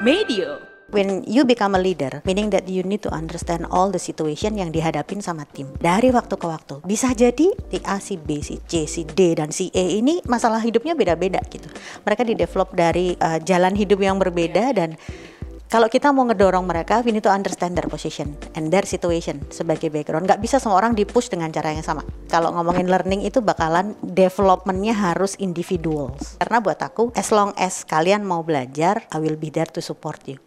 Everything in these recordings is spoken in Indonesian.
Medio. When you become a leader, meaning that you need to understand all the situation yang dihadapin sama tim dari waktu ke waktu. Bisa jadi si A, si B, si C, si D, dan si E ini masalah hidupnya beda-beda gitu. Mereka di develop dari uh, jalan hidup yang berbeda dan kalau kita mau ngedorong mereka, we need to understand their position and their situation sebagai background. Gak bisa semua orang dipush dengan cara yang sama. Kalau ngomongin learning itu bakalan developmentnya harus individuals. Karena buat aku, as long as kalian mau belajar, I will be there to support you.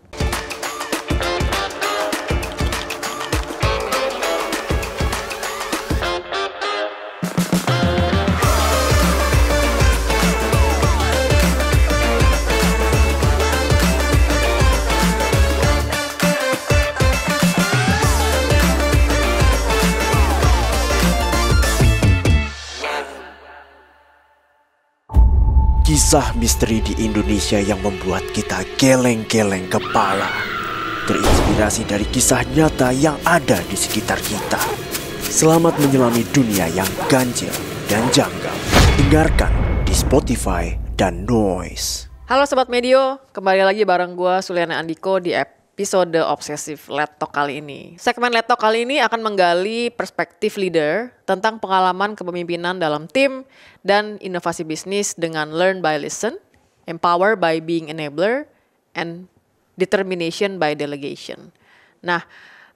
kisah misteri di Indonesia yang membuat kita geleng-geleng kepala. Terinspirasi dari kisah nyata yang ada di sekitar kita. Selamat menyelami dunia yang ganjil dan janggal. Dengarkan di Spotify dan Noise. Halo Sobat Medio, kembali lagi bareng gue Suliana Andiko di app episode obsesif Letok kali ini. Segmen Letok kali ini akan menggali perspektif leader tentang pengalaman kepemimpinan dalam tim dan inovasi bisnis dengan learn by listen, empower by being enabler, and determination by delegation. Nah,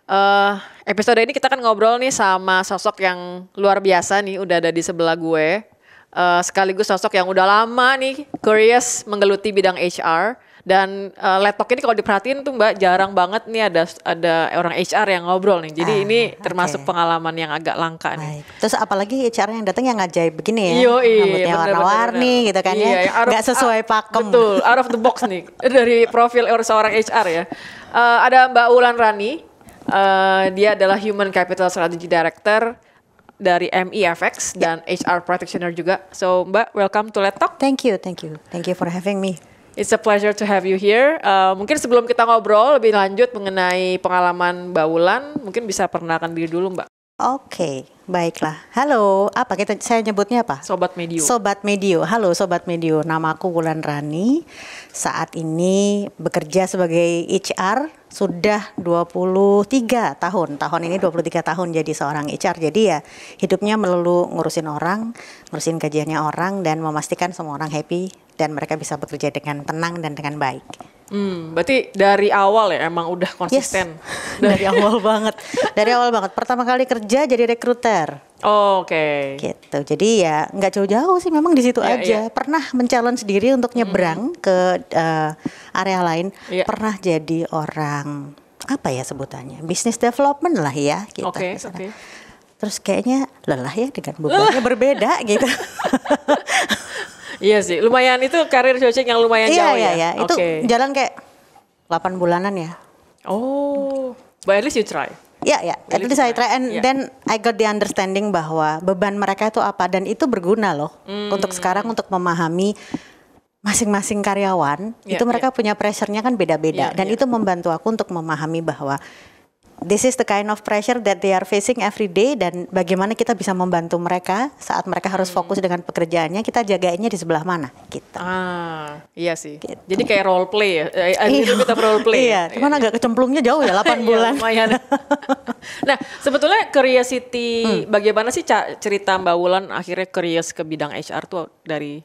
uh, episode ini kita akan ngobrol nih sama sosok yang luar biasa nih, udah ada di sebelah gue. Uh, sekaligus sosok yang udah lama nih, curious menggeluti bidang HR dan uh, laptop ini kalau diperhatiin tuh Mbak jarang banget nih ada ada orang HR yang ngobrol nih. Jadi ah, ini termasuk pengalaman yang agak langka nih. Baik. Terus apalagi HR yang datang yang ngajai begini ya. Yo, iya, Rambutnya warna-warni gitu kan ya? iya, ya. Nggak sesuai pakem. Betul, out of the box nih dari profil seorang HR ya. Uh, ada Mbak Ulan Rani. Uh, dia adalah Human Capital Strategy Director dari MIFX e yeah. dan HR Practitioner juga. So Mbak, welcome to Talk. Thank you, thank you, thank you for having me. It's a pleasure to have you here. Uh, mungkin sebelum kita ngobrol lebih lanjut mengenai pengalaman mbak Wulan, mungkin bisa perkenalkan diri dulu, Mbak. Oke, okay, baiklah. Halo, apa kita saya nyebutnya apa? Sobat Medio. Sobat Medio. Halo Sobat Medio. Nama aku Wulan Rani. Saat ini bekerja sebagai HR sudah 23 tahun. Tahun ini 23 tahun jadi seorang HR. Jadi ya hidupnya melulu ngurusin orang, ngurusin gajiannya orang dan memastikan semua orang happy dan mereka bisa bekerja dengan tenang dan dengan baik. Hmm, berarti dari awal ya emang udah konsisten. Yes. Dari awal banget. Dari awal banget. Pertama kali kerja jadi rekruter. Oh, Oke. Okay. Gitu. Jadi ya nggak jauh-jauh sih memang di situ yeah, aja. Yeah. Pernah mencalon sendiri untuk hmm. nyebrang mm. ke uh, area lain. Yeah. Pernah jadi orang apa ya sebutannya? Business development lah ya kita. Gitu. Oke, okay, oke. Okay. Terus kayaknya lelah ya dengan bebannya berbeda gitu. Iya sih, lumayan itu karir coaching yang lumayan iya, jauh iya, ya. Iya, iya. Itu okay. jalan kayak 8 bulanan ya. Oh, but at least you try. Ya, ya. At least I try and yeah. then I got the understanding bahwa beban mereka itu apa dan itu berguna loh mm. untuk sekarang untuk memahami masing-masing karyawan yeah, itu mereka yeah. punya pressure-nya kan beda-beda yeah, dan yeah. itu membantu aku untuk memahami bahwa this is the kind of pressure that they are facing every day dan bagaimana kita bisa membantu mereka saat mereka harus hmm. fokus dengan pekerjaannya kita jagainnya di sebelah mana kita gitu. Ah, iya sih. Gitu. Jadi kayak role play ya. Eh, eh, iya. Kita role play. Ya? Iya, cuman iya. agak kecemplungnya jauh ya 8 iya, bulan. iya, nah, sebetulnya curiosity hmm. bagaimana sih cerita Mbak Wulan akhirnya curious ke bidang HR tuh dari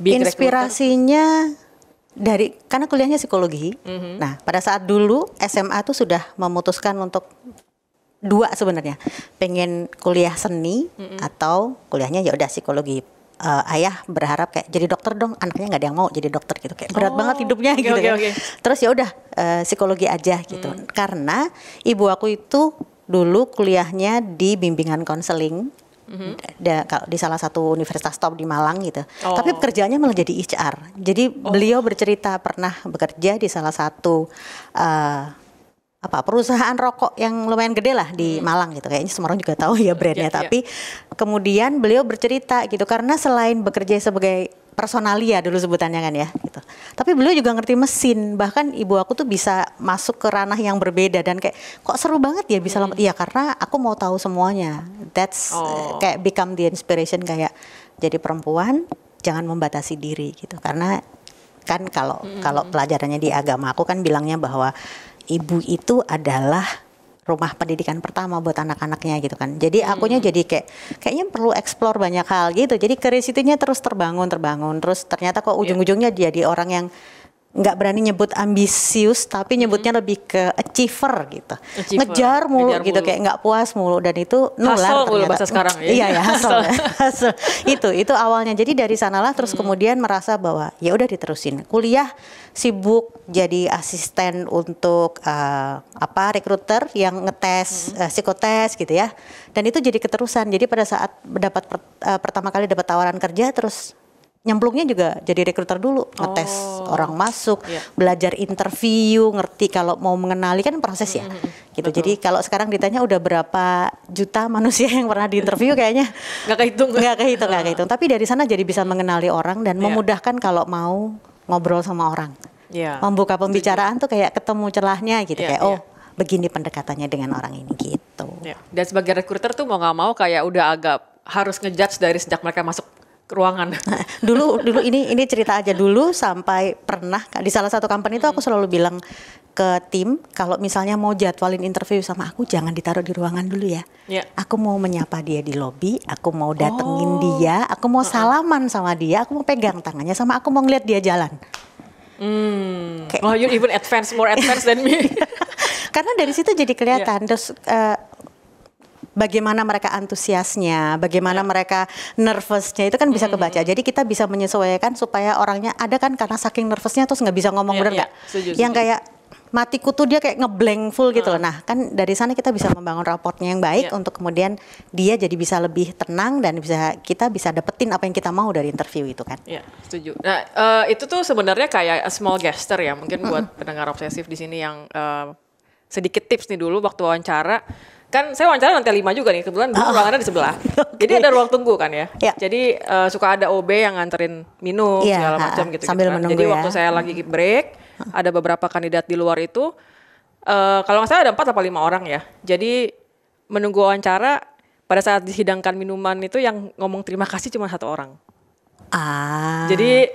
Big Inspirasinya dari karena kuliahnya psikologi. Mm-hmm. Nah, pada saat dulu SMA tuh sudah memutuskan untuk dua sebenarnya. Pengen kuliah seni mm-hmm. atau kuliahnya ya udah psikologi. Uh, ayah berharap kayak jadi dokter dong, anaknya nggak ada yang mau jadi dokter gitu kayak berat oh, banget hidupnya okay, gitu. Okay, ya. okay. Terus ya udah uh, psikologi aja gitu. Mm. Karena ibu aku itu dulu kuliahnya di bimbingan konseling mm-hmm. kalau di salah satu universitas top di Malang gitu. Oh. Tapi pekerjaannya malah jadi HR. Jadi oh. beliau bercerita pernah bekerja di salah satu uh, apa perusahaan rokok yang lumayan gede lah di hmm. Malang gitu kayaknya semua orang juga tahu ya brandnya yeah, ya. tapi yeah. kemudian beliau bercerita gitu karena selain bekerja sebagai personalia dulu sebutannya kan ya gitu. Tapi beliau juga ngerti mesin, bahkan ibu aku tuh bisa masuk ke ranah yang berbeda dan kayak kok seru banget ya bisa hmm. Iya karena aku mau tahu semuanya. That's eh, oh. uh, kayak become the inspiration kayak jadi perempuan jangan membatasi diri gitu. Karena kan kalau hmm. kalau pelajarannya di agama aku kan bilangnya bahwa ibu itu adalah rumah pendidikan pertama buat anak-anaknya gitu kan. Jadi hmm. akunya jadi kayak kayaknya perlu explore banyak hal gitu. Jadi curiosity-nya terus terbangun, terbangun. Terus ternyata kok iya. ujung-ujungnya yeah. jadi orang yang nggak berani nyebut ambisius tapi nyebutnya lebih ke achiever gitu achiever, ngejar mulu ngejar gitu mulu. kayak nggak puas mulu dan itu nular hasel mulu sekarang ya iya ya hasel, hasel. itu itu awalnya jadi dari sanalah terus hmm. kemudian merasa bahwa ya udah diterusin kuliah sibuk jadi asisten untuk uh, apa rekruter yang ngetes hmm. uh, psikotes gitu ya dan itu jadi keterusan jadi pada saat dapat per, uh, pertama kali dapat tawaran kerja terus nyemplungnya juga jadi rekruter dulu ngetes oh. orang masuk yeah. belajar interview ngerti kalau mau mengenali kan proses ya mm -hmm. gitu Betul. jadi kalau sekarang ditanya udah berapa juta manusia yang pernah diinterview kayaknya nggak kehitung nggak kehitung nggak kehitung tapi dari sana jadi bisa mengenali orang dan yeah. memudahkan kalau mau ngobrol sama orang yeah. membuka pembicaraan Setuju. tuh kayak ketemu celahnya gitu yeah, kayak oh yeah begini pendekatannya dengan orang ini gitu. yeah. Dan sebagai rekruter tuh mau nggak mau kayak udah agak harus ngejudge dari sejak mereka masuk ruangan. Nah, dulu dulu ini ini cerita aja dulu sampai pernah di salah satu company itu aku hmm. selalu bilang ke tim kalau misalnya mau jadwalin interview sama aku jangan ditaruh di ruangan dulu ya. Yeah. Aku mau menyapa dia di lobi, aku mau datengin oh. dia, aku mau salaman sama dia, aku mau pegang tangannya sama aku mau ngeliat dia jalan. Hmm. oh, you even advance more advance than me. Karena dari situ jadi kelihatan yeah. terus uh, bagaimana mereka antusiasnya, bagaimana iya. mereka nervousnya itu kan bisa hmm, kebaca. Hmm. Jadi kita bisa menyesuaikan supaya orangnya ada kan karena saking nervousnya terus nggak bisa ngomong yeah, bener iya. nggak? Yang kayak mati kutu dia kayak ngeblank full gitu loh. Nah, kan dari sana kita bisa membangun raportnya yang baik yeah. untuk kemudian dia jadi bisa lebih tenang dan bisa kita bisa dapetin apa yang kita mau dari interview itu kan. Iya, yeah, setuju. Nah, uh, itu tuh sebenarnya kayak a small gesture ya, mungkin buat mm -hmm. pendengar obsesif di sini yang uh, sedikit tips nih dulu waktu wawancara kan saya wawancara lantai lima juga nih kebetulan oh. ruangannya di sebelah. okay. Jadi ada ruang tunggu kan ya. Yeah. Jadi uh, suka ada OB yang nganterin minum yeah, segala macam gitu. gitu, kan. Jadi ya. waktu saya lagi hmm. break hmm. ada beberapa kandidat di luar itu uh, kalau nggak salah ada empat atau lima orang ya. Jadi menunggu wawancara pada saat dihidangkan minuman itu yang ngomong terima kasih cuma satu orang. Ah. Jadi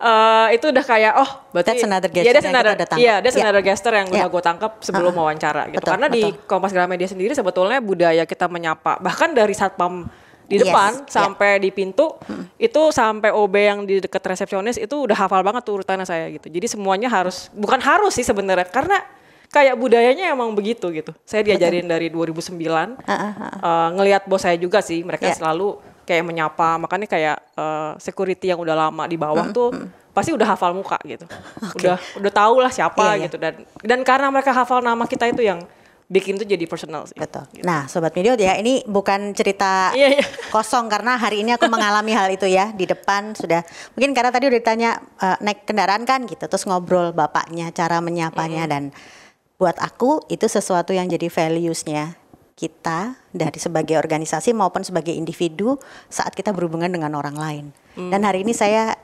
uh, itu udah kayak oh berarti iya, that's another guest. yeah, that's another, yang kita yeah, that's yeah. another gesture yang yeah. udah gue tangkap sebelum uh-huh. wawancara gitu. Betul, Karena betul. di Kompas Gramedia sendiri sebetulnya budaya kita menyapa bahkan dari satpam di depan yes, iya. sampai yeah. di pintu hmm. itu sampai OB yang di dekat resepsionis itu udah hafal banget tuh urutannya saya gitu. Jadi semuanya harus bukan harus sih sebenarnya karena kayak budayanya emang begitu gitu. Saya diajarin Betul. dari 2009. Uh, uh, uh. Uh, ngelihat bos saya juga sih mereka yeah. selalu kayak menyapa makanya kayak uh, security yang udah lama di bawah hmm, tuh hmm. pasti udah hafal muka gitu okay. udah udah tau lah siapa yeah, iya. gitu dan dan karena mereka hafal nama kita itu yang bikin tuh jadi personal sih. Betul. Gitu. Nah, sobat media ya ini bukan cerita yeah, yeah. kosong karena hari ini aku mengalami hal itu ya di depan sudah mungkin karena tadi udah ditanya uh, naik kendaraan kan gitu terus ngobrol bapaknya cara menyapanya mm. dan buat aku itu sesuatu yang jadi valuesnya kita dari sebagai organisasi maupun sebagai individu saat kita berhubungan dengan orang lain. Hmm. Dan hari ini saya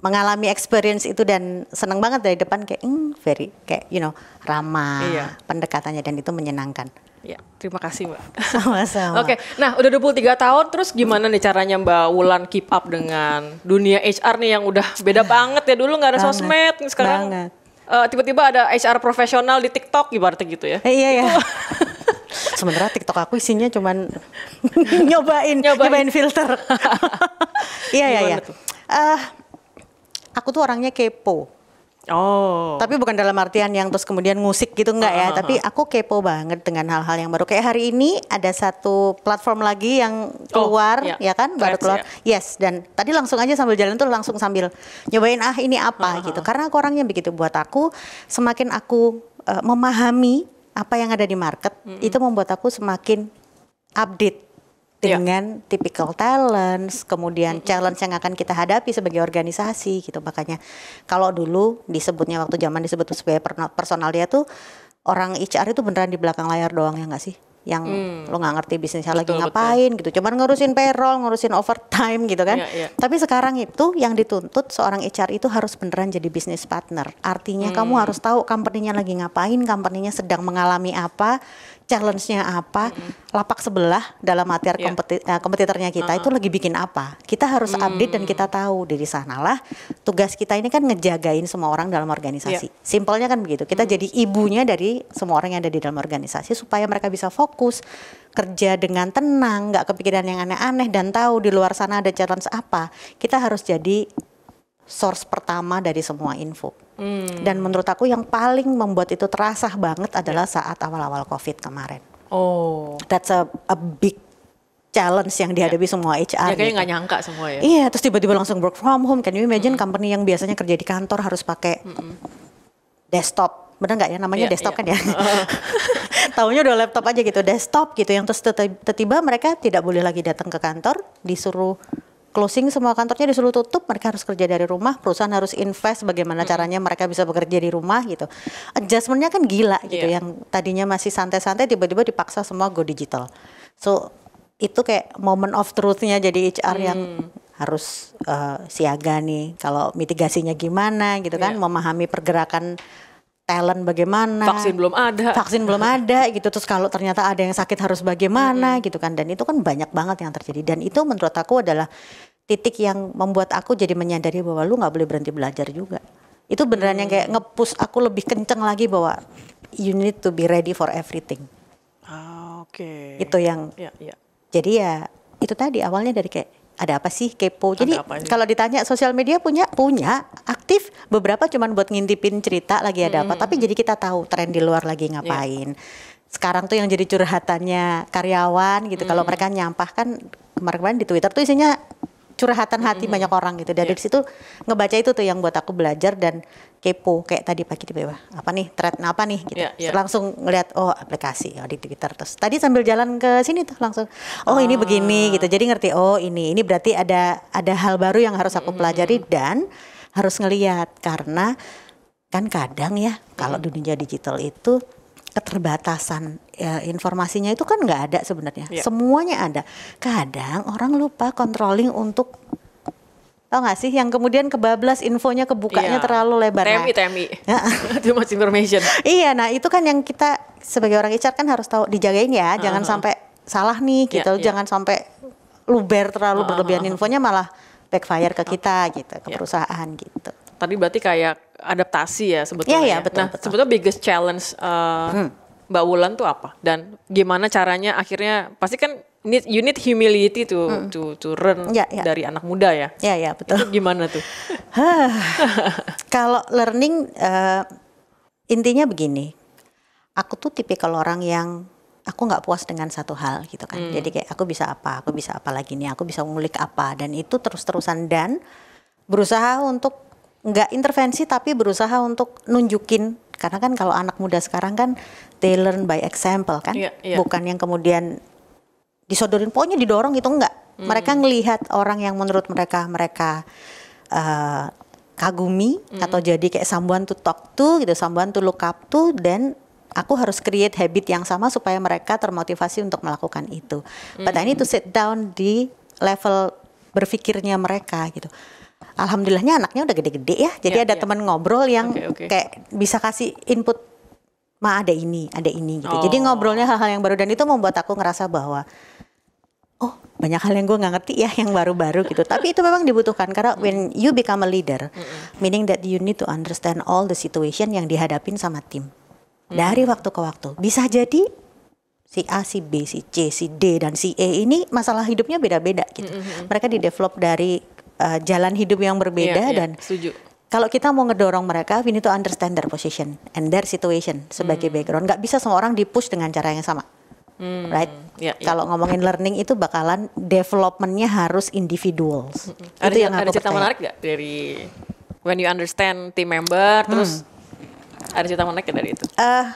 mengalami experience itu dan senang banget dari depan kayak mm, very kayak you know ramah iya. pendekatannya dan itu menyenangkan. Ya, terima kasih Mbak. Sama-sama. Oke, okay. nah udah 23 tahun terus gimana nih caranya Mbak Wulan keep up dengan dunia HR nih yang udah beda banget ya dulu nggak ada banget, sosmed sekarang eh, tiba-tiba uh, ada HR profesional di TikTok ibaratnya gitu ya. Eh, iya ya. Sementara TikTok aku isinya cuman nyobain, nyobain nyobain filter. iya iya iya. Eh, aku tuh orangnya kepo. Oh. Tapi bukan dalam artian yang terus kemudian musik gitu enggak ya, uh, ah, -huh. Ah, tapi ah. aku kepo banget dengan hal-hal yang baru. Kayak hari ini ada satu platform lagi yang oh, keluar oh, iya. ya kan, baru keluar. Ya. Yes, dan tadi langsung aja sambil jalan tuh langsung sambil nyobain ah ini apa uh, -huh. gitu. Karena aku orangnya begitu buat aku semakin aku uh, memahami apa yang ada di market mm -hmm. itu membuat aku semakin update iya. dengan yeah. typical talents, kemudian mm -hmm. challenge yang akan kita hadapi sebagai organisasi gitu. Makanya kalau dulu disebutnya waktu zaman disebut sebagai personal dia tuh orang HR itu beneran di belakang layar doang ya nggak sih? yang hmm. lo nggak ngerti bisnisnya betul, lagi ngapain betul. gitu cuman ngurusin payroll ngurusin overtime gitu kan yeah, yeah. tapi sekarang itu yang dituntut seorang HR itu harus beneran jadi bisnis partner artinya hmm. kamu harus tahu company-nya lagi ngapain company-nya sedang mengalami apa challenge-nya apa, hmm. lapak sebelah dalam materi yeah. kompeti eh, kompetitornya kita uh -huh. itu lagi bikin apa. Kita harus hmm. update dan kita tahu dari sanalah tugas kita ini kan ngejagain semua orang dalam organisasi. Yeah. Simpelnya kan begitu. Kita hmm. jadi ibunya dari semua orang yang ada di dalam organisasi supaya mereka bisa fokus kerja dengan tenang, nggak kepikiran yang aneh-aneh dan tahu di luar sana ada challenge apa. Kita harus jadi source pertama dari semua info. Hmm. Dan menurut aku yang paling membuat itu terasa banget adalah ya. saat awal-awal COVID kemarin. Oh. That's a, a big challenge yang ya. dihadapi ya. semua HR. Ya kayaknya gitu. nggak gak nyangka semua ya. Iya, terus tiba-tiba langsung work from home. Can you imagine hmm. company yang biasanya kerja di kantor harus pakai -hmm. desktop. Bener nggak ya namanya yeah, desktop yeah. kan ya? Taunya udah laptop aja gitu, desktop gitu. Yang terus tiba-tiba mereka tidak boleh lagi datang ke kantor, disuruh closing semua kantornya disuruh tutup, mereka harus kerja dari rumah, perusahaan harus invest bagaimana caranya mereka bisa bekerja di rumah gitu. Adjustmentnya kan gila gitu, yeah. yang tadinya masih santai-santai tiba-tiba dipaksa semua go digital. So itu kayak moment of truthnya jadi HR hmm. yang harus uh, siaga nih kalau mitigasinya gimana gitu kan, yeah. memahami pergerakan talent bagaimana vaksin belum ada vaksin belum ada gitu terus kalau ternyata ada yang sakit harus bagaimana -hmm. gitu kan dan itu kan banyak banget yang terjadi dan itu menurut aku adalah titik yang membuat aku jadi menyadari bahwa lu nggak boleh berhenti belajar juga itu beneran yang kayak mm. ngepus aku lebih kenceng lagi bahwa you need to be ready for everything ah, oke okay. itu yang ya, ya. jadi ya itu tadi awalnya dari kayak ada apa sih kepo. Jadi kalau ditanya sosial media punya punya aktif beberapa cuman buat ngintipin cerita lagi ada hmm. apa tapi jadi kita tahu tren di luar lagi ngapain. Yeah. Sekarang tuh yang jadi curhatannya karyawan gitu. Hmm. Kalau mereka nyampah kan kemarin-kemarin di Twitter tuh isinya curhatan hati mm-hmm. banyak orang gitu. Iya. Dari yeah. situ ngebaca itu tuh yang buat aku belajar dan kepo kayak tadi pagi di bawah. Apa nih thread apa nih gitu. Yeah, yeah. Langsung ngeliat oh aplikasi oh, di Twitter terus. Tadi sambil jalan ke sini tuh langsung oh ah. ini begini gitu. Jadi ngerti oh ini ini berarti ada ada hal baru yang harus aku pelajari mm-hmm. dan harus ngeliat karena kan kadang ya kalau dunia digital itu keterbatasan ya, informasinya itu kan nggak ada sebenarnya. Yeah. Semuanya ada. Kadang orang lupa controlling untuk Tau nggak sih yang kemudian kebablas infonya kebukanya yeah. terlalu lebar. TMI, nah. TMI. Too much information. iya, nah itu kan yang kita sebagai orang HR kan harus tahu dijagain ya, jangan uh -huh. sampai salah nih iya, gitu, yeah, jangan sampai luber terlalu uh -huh. berlebihan infonya malah backfire ke kita uh gitu, ke yeah. perusahaan gitu. Tadi berarti kayak adaptasi ya sebetulnya. Iya, iya, ya, betul, nah, betul. sebetulnya biggest challenge uh, hmm. Mbak Wulan tuh apa dan gimana caranya akhirnya pasti kan need, you need humility to hmm. to to learn ya, ya. dari anak muda ya. Iya, iya, betul. Itu gimana tuh? Kalau learning uh, intinya begini. Aku tuh tipikal orang yang aku nggak puas dengan satu hal gitu kan. Hmm. Jadi kayak aku bisa apa, aku bisa apa lagi nih, aku bisa ngulik apa dan itu terus-terusan dan berusaha untuk nggak intervensi tapi berusaha untuk nunjukin karena kan kalau anak muda sekarang kan they learn by example kan yeah, yeah. bukan yang kemudian disodorin pokoknya didorong itu enggak mm. mereka ngelihat orang yang menurut mereka mereka uh, kagumi mm. atau jadi kayak sambuan to talk to gitu sambuan to look up to dan aku harus create habit yang sama supaya mereka termotivasi untuk melakukan itu mm. but I need to hmm. sit down di level berpikirnya mereka gitu alhamdulillahnya anaknya udah gede-gede ya. Jadi yeah, ada yeah. teman ngobrol yang okay, okay. kayak bisa kasih input ma ada ini, ada ini gitu. Oh. Jadi ngobrolnya hal-hal yang baru dan itu membuat aku ngerasa bahwa oh banyak hal yang gue nggak ngerti ya yang baru-baru gitu. Tapi itu memang dibutuhkan karena when you become a leader, hmm meaning that you need to understand all the situation yang dihadapin sama tim dari mm. waktu ke waktu. Bisa jadi si A, si B, si C, si D dan si E ini masalah hidupnya beda-beda gitu. Mm-hmm. Mereka didevelop dari uh, jalan hidup yang berbeda yeah, iya, dan setuju. Kalau kita mau ngedorong mereka, we need to understand their position and their situation sebagai hmm. background. Gak bisa semua orang dipush dengan cara yang sama, hmm. right? Yeah, yeah. Kalau ngomongin learning itu bakalan developmentnya harus individuals. Hmm, hmm. Itu ada, yang ada cerita menarik gak dari when you understand team member, hmm. terus ada cerita menarik dari itu? Uh,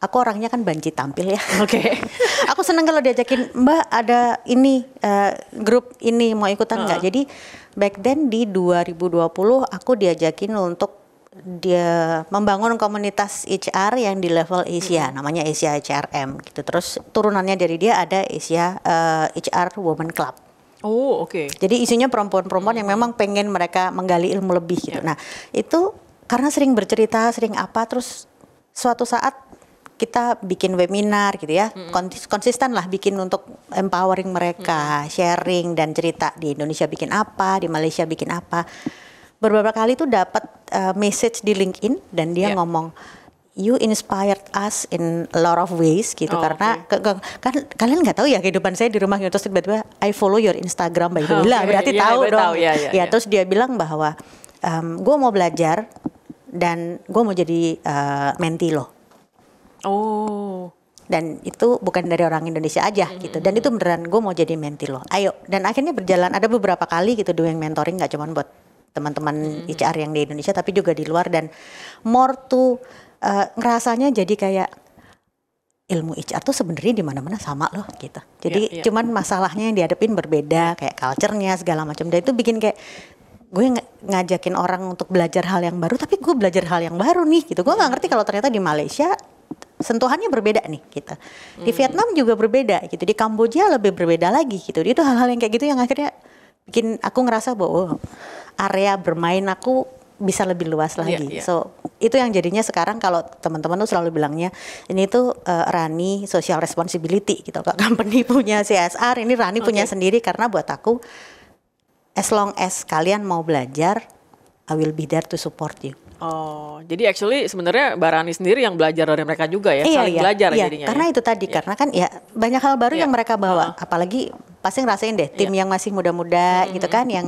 aku orangnya kan banci tampil ya. Oke. Okay. aku seneng kalau diajakin Mbak ada ini uh, grup ini mau ikutan nggak? Uh Jadi back then di 2020 aku diajakin untuk dia membangun komunitas HR yang di level Asia, hmm. namanya Asia HRM gitu. Terus turunannya dari dia ada Asia uh, eh, HR Women Club. Oh, oke. Okay. Jadi isinya perempuan-perempuan hmm. yang memang pengen mereka menggali ilmu lebih gitu. Yeah. Nah, itu karena sering bercerita, sering apa terus suatu saat kita bikin webinar gitu ya -hmm. konsisten lah bikin untuk empowering mereka -hmm. sharing dan cerita di Indonesia bikin apa di Malaysia bikin apa beberapa kali tuh dapat uh, message di LinkedIn dan dia yeah. ngomong you inspired us in a lot of ways gitu oh, karena okay. ke, ke, kan kalian nggak tahu ya kehidupan saya di rumah gitu terus tiba-tiba I follow your Instagram by the way lah okay. berarti yeah, tahu yeah, dong tahu, yeah, yeah, ya yeah. terus dia bilang bahwa um, gue mau belajar dan gue mau jadi uh, eh, menti loh Oh. Dan itu bukan dari orang Indonesia aja mm-hmm. gitu. Dan itu beneran gue mau jadi menti loh. Ayo. Dan akhirnya berjalan ada beberapa kali gitu doing mentoring nggak cuman buat teman-teman mm-hmm. HR yang di Indonesia tapi juga di luar dan more to uh, ngerasanya jadi kayak ilmu HR tuh sebenarnya di mana-mana sama loh gitu. Jadi yeah, yeah. cuman masalahnya yang dihadapin berbeda kayak culture-nya segala macam dan itu bikin kayak gue ngajakin orang untuk belajar hal yang baru tapi gue belajar hal yang baru nih gitu gue nggak ngerti kalau ternyata di Malaysia sentuhannya berbeda nih kita gitu. di hmm. Vietnam juga berbeda gitu di Kamboja lebih berbeda lagi gitu itu hal-hal yang kayak gitu yang akhirnya bikin aku ngerasa bahwa oh, area bermain aku bisa lebih luas iya, lagi yeah, yeah. so itu yang jadinya sekarang kalau teman-teman tuh selalu bilangnya ini tuh uh, Rani social responsibility gitu Kalau company punya CSR ini Rani okay. punya sendiri karena buat aku as long as kalian mau belajar I will be there to support you. Oh, jadi actually sebenarnya Barani sendiri yang belajar dari mereka juga ya, iya, saling iya, belajar iya, jadinya. Ya? Karena ya? itu tadi, iya. karena kan ya banyak hal baru iya. yang mereka bawa, uh -huh. apalagi pasti ngerasain deh tim iya. yang masih muda-muda mm -hmm. gitu hmm, kan, hmm. yang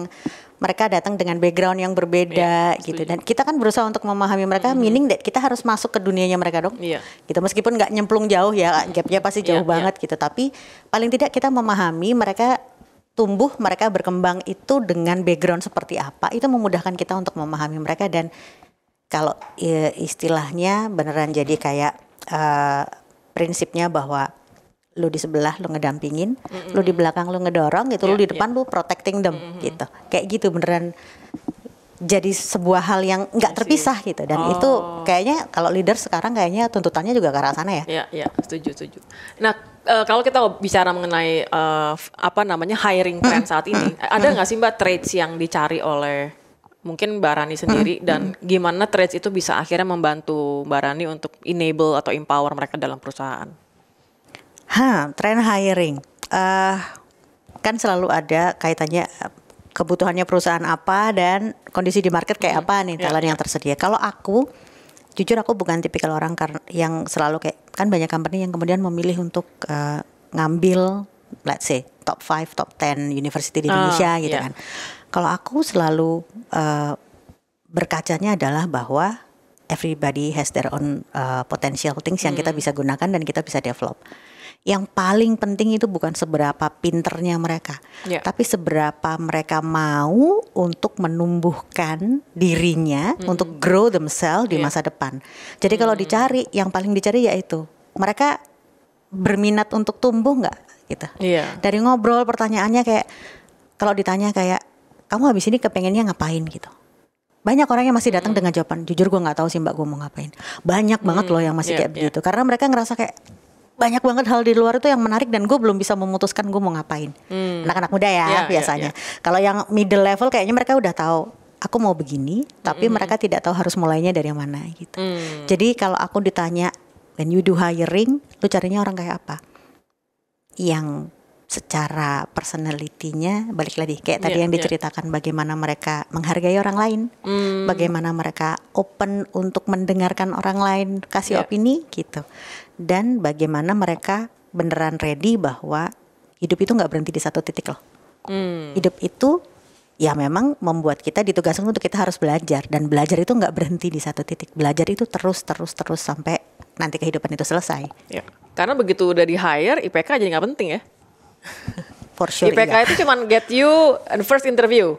mereka datang dengan background yang berbeda iya, gitu. Dan kita kan berusaha untuk memahami mereka, mm -hmm. meaning that kita harus masuk ke dunianya mereka dong. Iya. Gitu meskipun nggak nyemplung jauh ya, gapnya pasti jauh iya, iya. banget iya. gitu, tapi paling tidak kita memahami mereka tumbuh mereka berkembang itu dengan background seperti apa itu memudahkan kita untuk memahami mereka dan kalau e, istilahnya beneran jadi kayak e, prinsipnya bahwa lu di sebelah lu ngedampingin, mm-hmm. lu di belakang lu ngedorong gitu, yeah, lu ya, di depan yeah. lu protecting them mm-hmm. gitu. Kayak gitu beneran jadi sebuah hal yang nggak terpisah gitu dan oh. itu kayaknya kalau leader sekarang kayaknya tuntutannya juga ke arah sana ya. Iya, iya, setuju, setuju. Nah, uh, kalau kita bicara mengenai uh, apa namanya hiring plan saat ini, ada nggak sih Mbak trades yang dicari oleh mungkin Barani sendiri dan gimana trades itu bisa akhirnya membantu Barani untuk enable atau empower mereka dalam perusahaan? Hah, trend hiring. Uh, kan selalu ada kaitannya kebutuhannya perusahaan apa dan kondisi di market kayak apa nih ya. talent yeah. yang tersedia. Kalau aku jujur aku bukan tipikal orang yang selalu kayak kan banyak company yang kemudian memilih untuk uh, ngambil let's say top 5 top 10 university di ah, Indonesia uh, gitu yeah. kan. Kalau aku selalu uh, berkacanya adalah bahwa everybody has their own uh, potential things yang mm. kita hmm. bisa gunakan dan kita bisa develop yang paling penting itu bukan seberapa pinternya mereka, yeah. tapi seberapa mereka mau untuk menumbuhkan dirinya -hmm. untuk grow themselves di yeah. masa depan. Jadi -hmm. kalau dicari, yang paling dicari yaitu mereka berminat untuk tumbuh nggak gitu. Yeah. Dari ngobrol pertanyaannya kayak kalau ditanya kayak kamu habis ini kepengennya ngapain gitu banyak orang yang masih datang mm. dengan jawaban jujur gue nggak tahu sih mbak gue mau ngapain banyak banget hmm. loh yang masih yeah, kayak yeah. begitu karena mereka ngerasa kayak banyak banget hal di luar itu yang menarik dan gue belum bisa memutuskan gue mau ngapain. Hmm. Anak-anak muda ya yeah, ya, biasanya. Yeah, yeah. Kalau yang middle level kayaknya mereka udah tahu aku mau begini, tapi mm -hmm. mereka tidak tahu harus mulainya dari mana gitu. Mm. Jadi kalau aku ditanya when you do hiring, lu carinya orang kayak apa? Yang secara personalitinya balik lagi kayak yeah, tadi iya, yang iya. diceritakan yeah. bagaimana mereka menghargai orang lain, mm. bagaimana mereka open untuk mendengarkan orang lain kasih yeah. opini gitu, dan bagaimana mereka beneran ready bahwa hidup itu nggak berhenti di satu titik loh, mm. hidup itu ya memang membuat kita ditugaskan untuk kita harus belajar dan belajar itu nggak berhenti di satu titik belajar itu terus terus terus sampai nanti kehidupan itu selesai. Ya. Karena begitu udah di hire IPK jadi nggak penting ya? for sure. IPK enggak. Iya. itu cuma get you and first interview.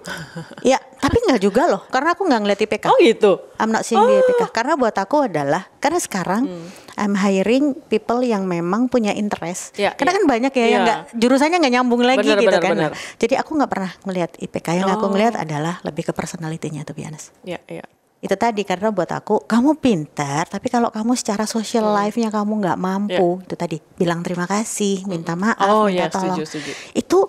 Iya, tapi nggak juga loh, karena aku nggak ngeliat IPK. Oh gitu. I'm not seeing oh. the IPK karena buat aku adalah karena sekarang hmm. I'm hiring people yang memang punya interest. Ya, karena ya. kan banyak ya, ya. yang iya. nggak jurusannya nggak nyambung lagi bener, gitu bener, kan. Bener. Jadi aku nggak pernah ngeliat IPK. Yang oh. aku ngeliat adalah lebih ke personalitinya tuh Bianas. Iya, iya itu tadi karena buat aku kamu pintar tapi kalau kamu secara social hmm. life-nya kamu nggak mampu yeah. itu tadi bilang terima kasih hmm. minta maaf oh, minta yeah, iya, tolong setuju, setuju. itu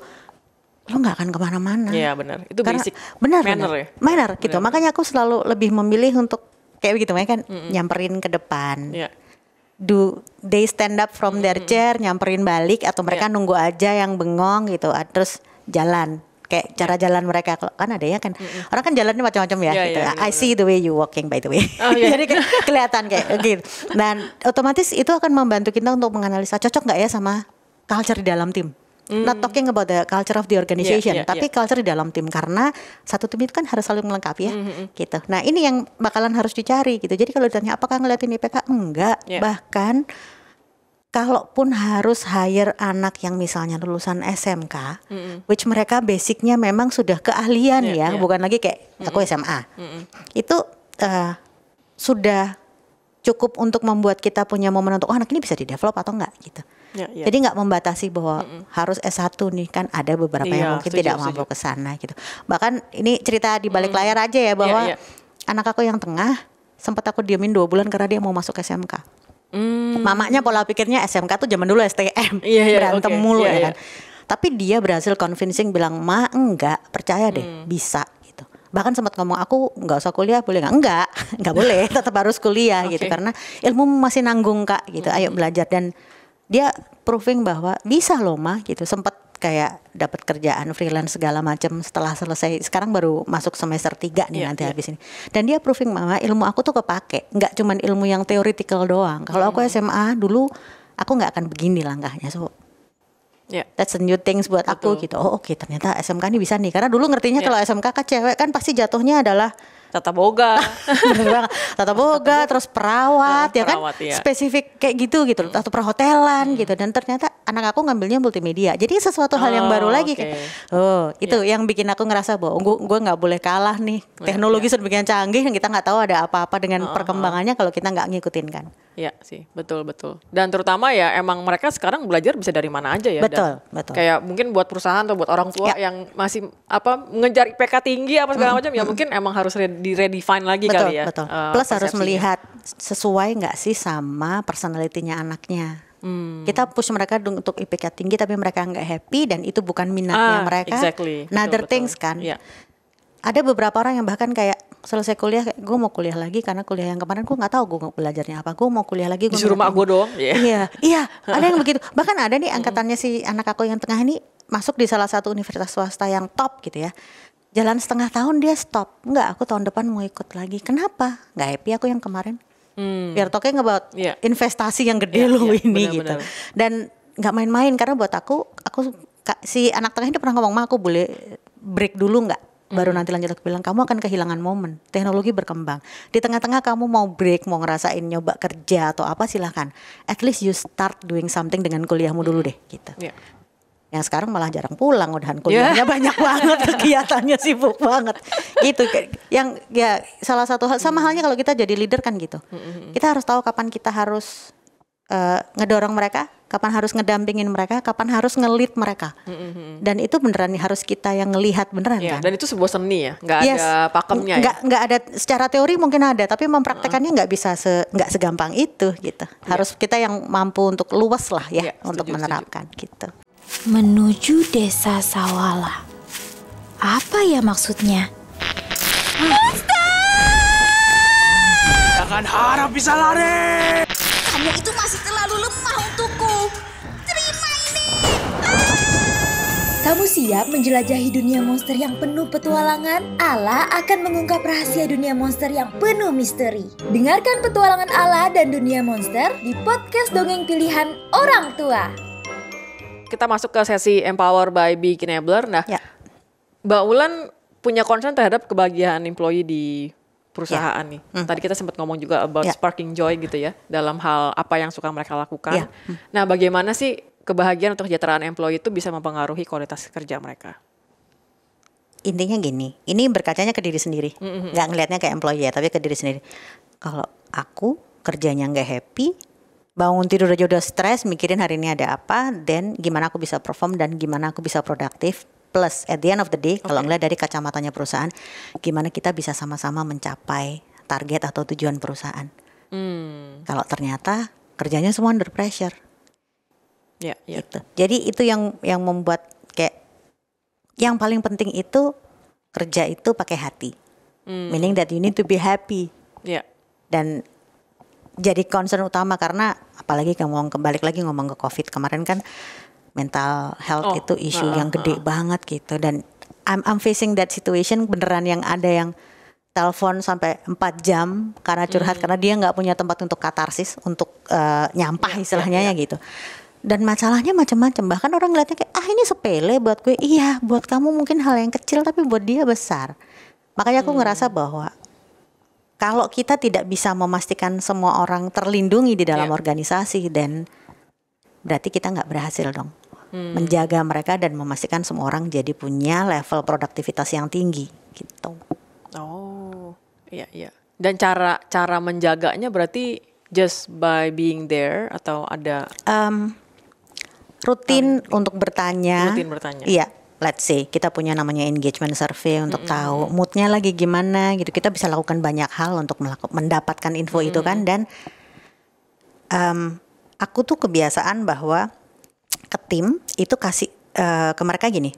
lo nggak akan kemana-mana Iya yeah, benar itu karena, basic benar benar. ya manner gitu bener. makanya aku selalu lebih memilih untuk kayak begitu makanya kan mm -mm. nyamperin ke depan yeah do they stand up from mm -hmm. their chair nyamperin balik atau mereka yeah. nunggu aja yang bengong gitu terus jalan kayak cara jalan mereka kan ada ya kan mm-hmm. orang kan jalannya macam-macam ya yeah, gitu. Yeah, ya. iya, I iya. see the way you walking by the way. Oh, yeah. Jadi kelihatan kayak gitu. Dan otomatis itu akan membantu kita untuk menganalisa cocok nggak ya sama culture di dalam tim. Mm. Not talking about the culture of the organization, yeah, yeah, tapi yeah. culture di dalam tim karena satu tim itu kan harus selalu melengkapi ya, mm-hmm. gitu. Nah ini yang bakalan harus dicari gitu. Jadi kalau ditanya apakah ngeliatin IPK enggak, yeah. bahkan kalaupun harus hire anak yang misalnya lulusan SMK, mm -hmm. which mereka basicnya memang sudah keahlian yeah, ya, yeah. bukan lagi kayak mm -hmm. aku SMA, mm -hmm. itu uh, sudah cukup untuk membuat kita punya momen untuk oh anak ini bisa di develop atau enggak gitu. Yeah, yeah. Jadi nggak membatasi bahwa mm -hmm. harus S1 nih kan ada beberapa yeah, yang iya, mungkin setuju, tidak mampu ke sana gitu. Bahkan ini cerita di balik mm layar aja ya bahwa yeah, yeah. anak aku yang tengah sempat aku diamin dua bulan karena dia mau masuk SMK. Hmm. Mamanya pola pikirnya SMK tuh zaman dulu STM, yeah, yeah, berantem okay. mulu yeah, ya iya. kan. Tapi dia berhasil convincing bilang, "Ma, enggak, percaya deh, hmm. bisa." gitu. Bahkan sempat ngomong aku nggak usah kuliah boleh nggak? Enggak, nggak boleh, tetap harus kuliah okay. gitu karena ilmu masih nanggung, Kak, gitu. Hmm. Ayo belajar dan dia proving bahwa bisa loh, Ma, gitu. Sempat kayak dapat kerjaan freelance segala macam setelah selesai sekarang baru masuk semester tiga nih yeah, nanti yeah. habis ini dan dia proving mama ilmu aku tuh kepake nggak cuman ilmu yang teoritikal doang kalau aku hmm. SMA dulu aku nggak akan begini langkahnya so Yeah. That's a new things buat Betul. aku gitu. Oh oke okay, ternyata SMK ini bisa nih. Karena dulu ngertinya yeah. kalau SMK kan cewek kan pasti jatuhnya adalah Tata Boga. banget. Tata Boga, Tata terus perawat, nah, ya kan? perawat, kan? Ya. Spesifik kayak gitu gitu, hmm. atau perhotelan hmm. gitu. Dan ternyata anak aku ngambilnya multimedia. Jadi sesuatu hal oh, yang baru oh, lagi. Okay. Oh, itu yeah. yang bikin aku ngerasa bahwa gue gue nggak boleh kalah nih. Iya, Teknologi yeah, yeah. sedemikian canggih yang kita nggak tahu ada apa-apa dengan uh -huh. perkembangannya kalau kita nggak ngikutin kan. Iya sih, betul betul. Dan terutama ya emang mereka sekarang belajar bisa dari mana aja ya. Betul, Dan betul. Kayak mungkin buat perusahaan atau buat orang tua ya. yang masih apa mengejar IPK tinggi apa segala macam hmm ya mungkin emang harus di redefine lagi betul, kali ya. Betul. Uh, Plus harus melihat sesuai nggak sih sama personalitinya anaknya. Hmm. Kita push mereka untuk IPK tinggi tapi mereka nggak happy dan itu bukan minatnya ah, mereka. Exactly. Another betul, things kan. Ya. Ada beberapa orang yang bahkan kayak selesai kuliah gue mau kuliah lagi karena kuliah yang kemarin gue nggak tahu gue belajarnya apa gue mau kuliah lagi gue rumah mak gue doang yeah. iya iya, iya ada yang begitu bahkan ada nih angkatannya si anak aku yang tengah ini masuk di salah satu universitas swasta yang top gitu ya jalan setengah tahun dia stop nggak aku tahun depan mau ikut lagi kenapa nggak happy aku yang kemarin hmm. biar talking about yeah. investasi yang gede yeah, loh yeah, ini bener, gitu dan nggak main-main karena buat aku aku si anak tengah ini pernah ngomong mah aku boleh break dulu nggak baru nanti lanjut aku bilang kamu akan kehilangan momen teknologi berkembang di tengah-tengah kamu mau break mau ngerasain nyoba kerja atau apa silahkan at least you start doing something dengan kuliahmu dulu deh gitu yeah. yang sekarang malah jarang pulang udahan iya. kuliahnya yeah. banyak banget kegiatannya sibuk banget gitu yang ya salah satu hal sama halnya kalau kita jadi leader kan gitu kita harus tahu kapan kita harus Eh, ngedorong mereka, kapan harus ngedampingin mereka, kapan harus ngelit mereka. Mm-hmm. Dan itu beneran nih harus kita yang ngelihat beneran yeah, kan. Dan itu sebuah seni ya, nggak yes. ada pakemnya. Nggak ya? nggak ada secara teori mungkin ada, tapi mempraktekannya nggak bisa se, nggak segampang itu gitu. Iya. Harus yeah. kita yang mampu untuk luas lah ya yeah, untuk menerapkan setuju. gitu. Menuju desa Sawala. Apa ya maksudnya? Hah? Jangan harap bisa lari kamu itu masih terlalu lemah untukku. Terima ini. Kamu siap menjelajahi dunia monster yang penuh petualangan? Allah akan mengungkap rahasia dunia monster yang penuh misteri. Dengarkan petualangan Allah dan dunia monster di podcast Dongeng Pilihan Orang Tua. Kita masuk ke sesi Empower by Beginner. Nah, ya. Mbak Ulan punya concern terhadap kebahagiaan employee di Ya. perusahaan yeah. nih. Mm. Tadi kita sempat ngomong juga about yeah. sparking joy gitu ya dalam hal apa yang suka mereka lakukan. Yeah. Mm. Nah, bagaimana sih kebahagiaan atau kesejahteraan employee itu bisa mempengaruhi kualitas kerja mereka? Intinya gini, ini berkacanya ke diri sendiri, mm -hmm. nggak ngelihatnya ke employee ya, tapi ke diri sendiri. Kalau aku kerjanya nggak happy, bangun tidur aja udah stres, mikirin hari ini ada apa, dan gimana aku bisa perform dan gimana aku bisa produktif, plus at the end of the day okay. kalau ngeliat dari kacamatanya perusahaan gimana kita bisa sama-sama mencapai target atau tujuan perusahaan. Hmm. Kalau ternyata kerjanya semua under pressure. Ya, yeah, yeah. gitu. Jadi itu yang yang membuat kayak yang paling penting itu kerja itu pakai hati. hmm. Meaning that you need to be happy. Yeah. Dan jadi concern utama karena apalagi kamu kembali lagi ngomong ke COVID kemarin kan mental health oh, itu isu uh, yang gede banget gitu dan I'm I'm facing that situation beneran yang ada yang telepon sampai 4 jam karena curhat hmm. karena dia nggak punya tempat untuk katarsis untuk uh, nyampah yeah, iya, istilahnya yeah, yeah. gitu dan masalahnya macam-macam bahkan orang ngeliatnya kayak ah ini sepele buat gue iya buat kamu mungkin hal yang kecil tapi buat dia besar makanya aku hmm. ngerasa bahwa kalau kita tidak bisa memastikan semua orang terlindungi di dalam yeah. organisasi dan berarti kita nggak berhasil dong hmm. menjaga mereka dan memastikan semua orang jadi punya level produktivitas yang tinggi gitu. Oh, iya iya. Dan cara cara menjaganya berarti just by being there atau ada um, rutin um, untuk bertanya. Rutin bertanya. Iya, let's say kita punya namanya engagement survey untuk mm -hmm. tahu moodnya lagi gimana gitu kita bisa lakukan banyak hal untuk melakukan mendapatkan info mm -hmm. itu kan dan um, aku tuh kebiasaan bahwa ke tim itu kasih uh, ke mereka gini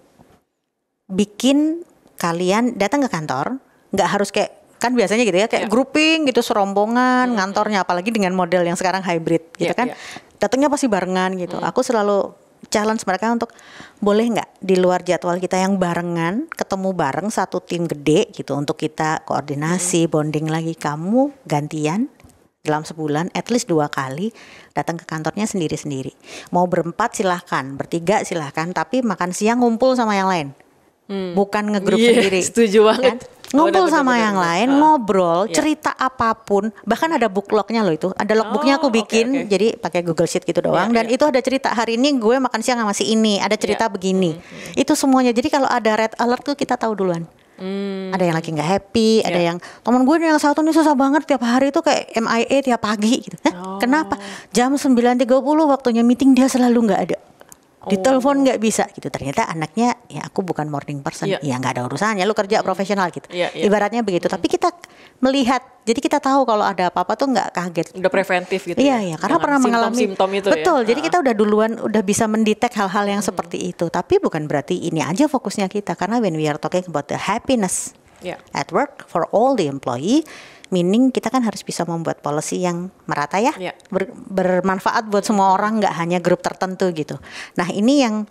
bikin kalian datang ke kantor nggak harus kayak kan biasanya gitu ya kayak yeah. grouping gitu serombongan hmm. ngantornya iya. apalagi dengan model yang sekarang hybrid gitu yeah, kan yeah. datangnya pasti barengan gitu hmm. aku selalu challenge mereka untuk boleh nggak di luar jadwal kita yang barengan ketemu bareng satu tim gede gitu untuk kita koordinasi hmm. bonding lagi kamu gantian dalam sebulan at least dua kali datang ke kantornya sendiri-sendiri. Mau berempat silahkan, bertiga silahkan, tapi makan siang ngumpul sama yang lain. Hmm. Bukan ngegrup yeah, sendiri. Setuju kan? banget. Kan? Ngumpul oh, sama bener, sama bener, yang lain, ah. ngobrol, yeah. cerita apapun, bahkan ada booklognya loh itu. Ada logbooknya aku oh, bikin, okay, okay. jadi pakai Google Sheet gitu doang. Yeah, dan yeah. itu ada cerita hari ini gue makan siang sama si ini, ada cerita yeah. begini. Mm -hmm. Itu semuanya. Jadi kalau ada red alert tuh kita tahu duluan. Hmm. Ada yang lagi nggak happy, yeah. ada ya. yang teman gue yang satu nih susah banget tiap hari itu kayak MIA tiap pagi gitu. oh. Kenapa? Jam 9.30 waktunya meeting dia selalu nggak ada di ditelepon oh. nggak bisa gitu ternyata anaknya ya aku bukan morning person yeah. ya nggak ada urusannya lu kerja mm. profesional gitu yeah, yeah. ibaratnya begitu mm. tapi kita melihat jadi kita tahu kalau ada apa-apa tuh nggak kaget udah preventif gitu iya ya, iya. karena pernah mengalami simptom itu ya? betul ya? jadi ah. kita udah duluan udah bisa mendetek hal-hal yang mm. seperti itu tapi bukan berarti ini aja fokusnya kita karena when we are talking about the happiness yeah. at work for all the employee meaning kita kan harus bisa membuat policy yang merata ya, ya. Ber, bermanfaat buat semua orang nggak hanya grup tertentu gitu. Nah ini yang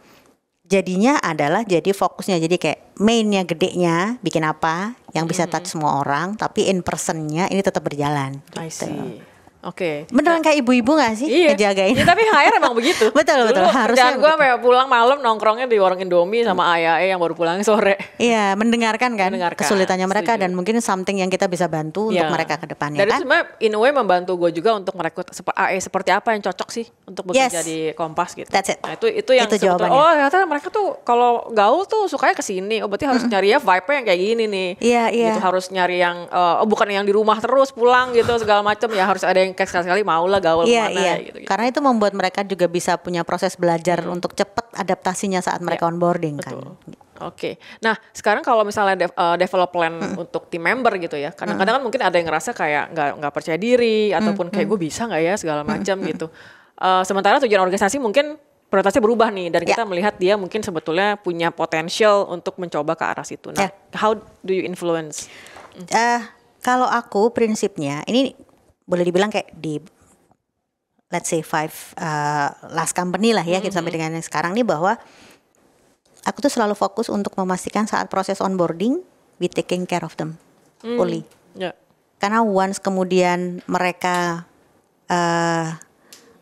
jadinya adalah jadi fokusnya jadi kayak mainnya gedenya bikin apa yang bisa touch semua orang tapi in personnya ini tetap berjalan. Gitu. I see. Oke. Okay. Beneran kayak ibu-ibu gak sih iya. ngejagain? Ya, tapi HR emang begitu. betul betul. harusnya. Dan gue pulang malam nongkrongnya di warung Indomie sama ayah yang baru pulang sore. Iya, mendengarkan kan mendengarkan, kesulitannya mereka setuju. dan mungkin something yang kita bisa bantu ya. untuk mereka ke depannya. Dan kan? itu sebenarnya in a way membantu gue juga untuk merekrut AE seperti apa yang cocok sih untuk bekerja yes. di Kompas gitu. That's it. Nah, itu itu yang itu jawabannya. Oh ternyata mereka tuh kalau gaul tuh sukanya ke sini. Oh berarti harus nyari ya vibe yang kayak gini nih. Iya yeah, iya. Yeah. Gitu harus nyari yang uh, oh, bukan yang di rumah terus pulang gitu segala macam ya harus ada yang yang sekali-sekali mau lah gaul yeah, kemana yeah. Gitu, gitu. Karena itu membuat mereka juga bisa punya proses belajar hmm. untuk cepat adaptasinya saat mereka yeah. onboarding kan. Betul. kan. Oke, okay. nah sekarang kalau misalnya dev, uh, develop plan hmm. untuk team member gitu ya, kadang-kadang kan mungkin ada yang ngerasa kayak nggak nggak percaya diri hmm. ataupun kayak hmm. gue bisa nggak ya segala hmm, macam hmm. gitu. Uh, sementara tujuan organisasi mungkin prioritasnya berubah nih dan yeah. kita ya. melihat dia mungkin sebetulnya punya potensial untuk mencoba ke arah situ. Nah, yeah. how do you influence? Uh, kalau aku prinsipnya ini boleh dibilang kayak di let's say five uh, last company lah ya gitu, mm-hmm. sampai dengan yang sekarang nih bahwa aku tuh selalu fokus untuk memastikan saat proses onboarding we taking care of them mm. fully. Yeah. Karena once kemudian mereka uh,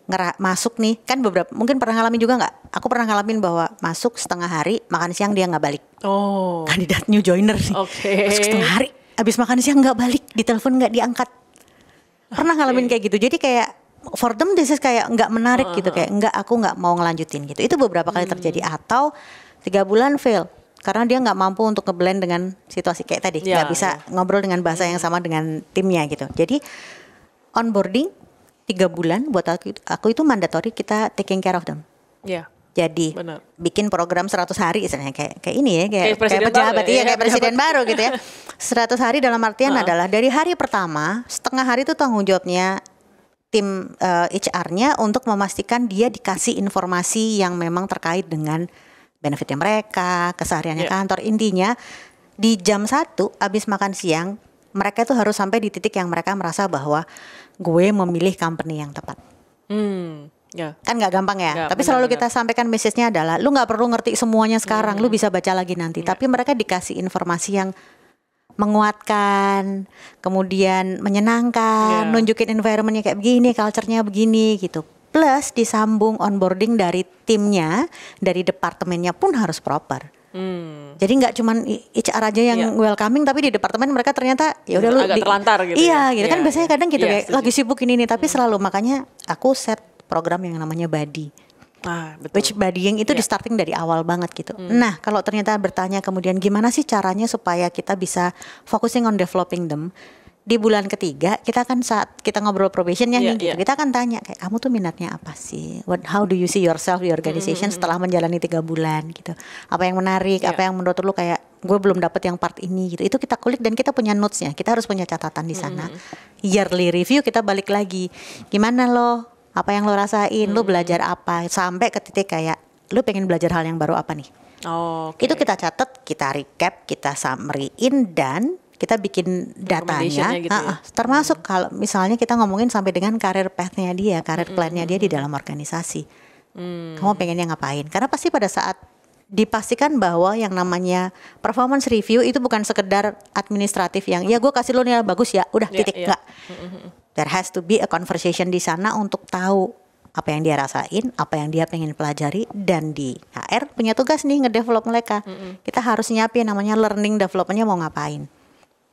ngerak masuk nih kan beberapa mungkin pernah ngalamin juga nggak? Aku pernah ngalamin bahwa masuk setengah hari makan siang dia nggak balik. Oh. Kandidat new joiner sih. Okay. Masuk setengah hari abis makan siang nggak balik, ditelepon nggak diangkat Pernah ngalamin kayak gitu. Jadi kayak for them this is kayak nggak menarik uh -huh. gitu kayak nggak aku nggak mau ngelanjutin gitu. Itu beberapa kali hmm. terjadi atau tiga bulan fail karena dia nggak mampu untuk ngeblend dengan situasi kayak tadi ya, nggak yeah, bisa yeah. ngobrol dengan bahasa yang hmm. sama dengan timnya gitu. Jadi onboarding tiga bulan buat aku, aku itu mandatory kita taking care of them. Yeah jadi Benar. bikin program 100 hari misalnya kayak kayak ini ya kayak, kayak, kayak pejabat ya, iya, kayak presiden baru gitu ya 100 hari dalam artian uh adalah dari hari pertama setengah hari itu tanggung jawabnya tim uh, eh, HR-nya untuk memastikan dia dikasih informasi yang memang terkait dengan benefitnya mereka kesehariannya yeah. kantor intinya di jam satu abis makan siang mereka itu harus sampai di titik yang mereka merasa bahwa gue memilih company yang tepat. Hmm Yeah. Kan nggak gampang ya. Yeah, Tapi selalu bener. kita sampaikan message-nya adalah lu nggak perlu ngerti semuanya hmm. sekarang, hmm. lu bisa baca lagi nanti. Yeah. Tapi mereka dikasih informasi yang menguatkan, kemudian menyenangkan, yeah. nunjukin environmentnya kayak begini, culture-nya begini gitu. Plus disambung onboarding dari timnya, dari departemennya pun harus proper. Hmm. Jadi nggak cuman HR aja yang yeah. welcoming tapi di departemen mereka ternyata ya udah lu agak di, terlantar gitu. Iya, ya. gitu yeah, kan iya, biasanya iya. kadang gitu yeah, iya, Lagi sibuk ini nih tapi hmm. selalu makanya aku set program yang namanya Buddy, Ah, betul. Which bodying itu yeah. di starting dari awal banget gitu. Hmm. Nah, kalau ternyata bertanya kemudian gimana sih caranya supaya kita bisa focusing on developing them di bulan ketiga kita akan saat kita ngobrol probationnya yeah, gitu. Yeah. Kita akan tanya kayak kamu tuh minatnya apa sih? What how do you see yourself di organization -hmm. setelah menjalani tiga bulan gitu. Apa yang menarik, yeah. apa yang menurut lu kayak gue belum dapet yang part ini gitu. Itu kita kulik dan kita punya notesnya. Kita harus punya catatan di sana. -hmm. Yearly review kita balik lagi. Gimana lo apa yang lo rasain, hmm. lo belajar apa sampai ke titik kayak lo pengen belajar hal yang baru apa nih. Oh, okay. Itu kita catat, kita recap, kita summary-in dan kita bikin datanya, gitu ya? termasuk hmm. kalau misalnya kita ngomongin sampai dengan karir pathnya dia, karir hmm. plannya dia di dalam organisasi. Hmm. Kamu pengennya ngapain? Karena pasti pada saat dipastikan bahwa yang namanya performance review itu bukan sekedar administratif yang ya gue kasih lo nilai bagus ya, udah ya, titik yeah, yeah. Gak. There has to be a conversation di sana untuk tahu apa yang dia rasain, apa yang dia pengen pelajari, dan di HR punya tugas nih ngedevelop mereka. Mm -hmm. Kita harus nyiapin namanya learning developmentnya mau ngapain.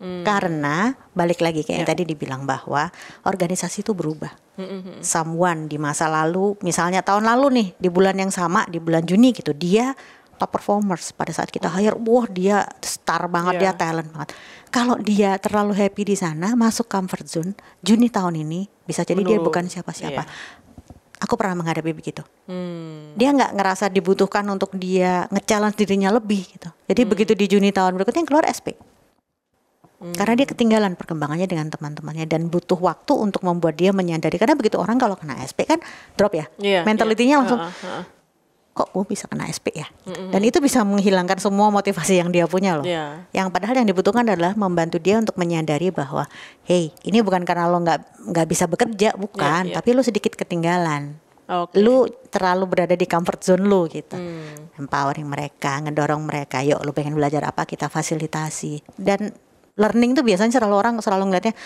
Mm. Karena balik lagi kayak yeah. yang ya. tadi dibilang bahwa organisasi itu berubah. Mm -hmm. Someone di masa lalu, misalnya tahun lalu nih di bulan yang sama di bulan Juni gitu, dia top performers pada saat kita hire, wah dia star banget, yeah. dia iya. talent banget. Kalau dia terlalu happy di sana, masuk comfort zone, Juni tahun ini bisa jadi Menurut. dia bukan siapa-siapa. Iya. Aku pernah menghadapi begitu. Hmm. Dia nggak ngerasa dibutuhkan untuk dia nge-challenge dirinya lebih gitu. Jadi hmm. begitu di Juni tahun berikutnya yang keluar SP. Hmm. Karena dia ketinggalan perkembangannya dengan teman-temannya dan butuh waktu untuk membuat dia menyadari. Karena begitu orang kalau kena SP kan drop ya, yeah, iya. mentalitinya yeah. langsung. uh, uh kok gue bisa kena SP ya mm-hmm. dan itu bisa menghilangkan semua motivasi yang dia punya loh yeah. yang padahal yang dibutuhkan adalah membantu dia untuk menyadari bahwa hey ini bukan karena lo nggak nggak bisa bekerja bukan yeah, yeah. tapi lo sedikit ketinggalan okay. lu terlalu berada di comfort zone lu gitu hmm. empowering mereka ngedorong mereka yuk lu pengen belajar apa kita fasilitasi dan learning tuh biasanya selalu orang selalu ngeliatnya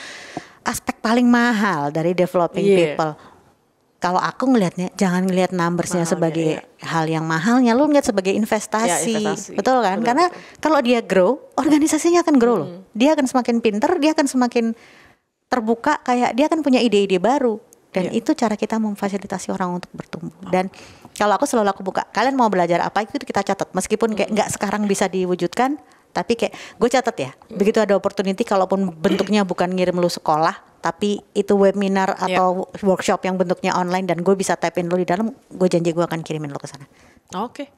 aspek paling mahal dari developing yeah. people kalau aku ngelihatnya jangan ngelihat numbersnya Mahalnya, sebagai ya. hal yang mahalnya lu ngelihat sebagai investasi, ya, investasi. betul kan betul, karena kalau dia grow organisasinya akan grow hmm. loh dia akan semakin pinter dia akan semakin terbuka kayak dia akan punya ide-ide baru dan ya. itu cara kita memfasilitasi orang untuk bertumbuh dan kalau aku selalu aku buka kalian mau belajar apa itu kita catat meskipun kayak hmm. nggak hmm. sekarang bisa diwujudkan tapi kayak gue catat ya hmm. begitu ada opportunity kalaupun bentuknya bukan ngirim lu sekolah tapi itu webinar iya. atau yeah. workshop yang bentuknya online dan gue bisa tapin in lo di dalam, gue janji gue akan kirimin lo ke sana. Oke. Okay.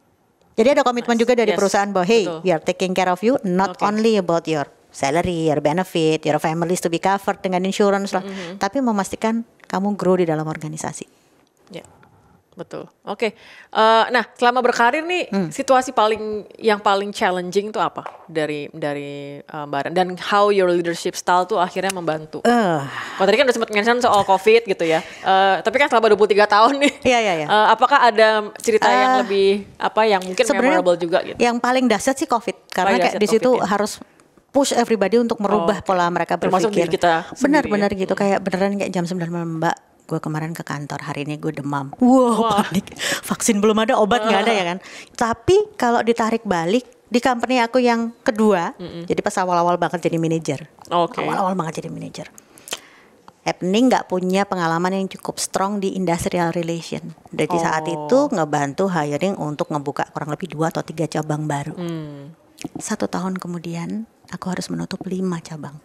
Jadi ada komitmen nice. juga dari yes. perusahaan bahwa hey, Betul. we are taking care of you not okay. only about your salary, your benefit, your families to be covered dengan insurance lah, mm -hmm. tapi memastikan kamu grow di dalam organisasi. Yeah. Betul. Oke. Okay. Uh, eh, nah, selama berkarir nih hmm. situasi paling yang paling challenging itu apa dari dari uh, Mbak dan how your leadership style tuh akhirnya membantu. Uh. Oh, tadi kan udah sempat mention soal Covid gitu ya. Uh, tapi kan selama 23 tahun nih. Iya, iya, iya. Uh, apakah ada cerita uh, yang lebih apa yang mungkin memorable juga gitu? Yang paling dahsyat sih Covid karena oh, iya, kayak di situ ya. harus push everybody untuk merubah oh, pola mereka berpikir. Termasuk kita. Benar-benar ya. gitu hmm. kayak beneran kayak jam 9 malam Mbak gue kemarin ke kantor hari ini gue demam wow, wow. panik vaksin belum ada obat nggak ada ya kan tapi kalau ditarik balik di company aku yang kedua mm jadi pas awal-awal banget jadi manager, awal awal-awal banget jadi manager. Happening nggak punya pengalaman yang cukup strong di industrial relation. Dari oh. saat itu ngebantu hiring untuk ngebuka kurang lebih dua atau tiga cabang baru. Mm. Satu tahun kemudian aku harus menutup lima cabang.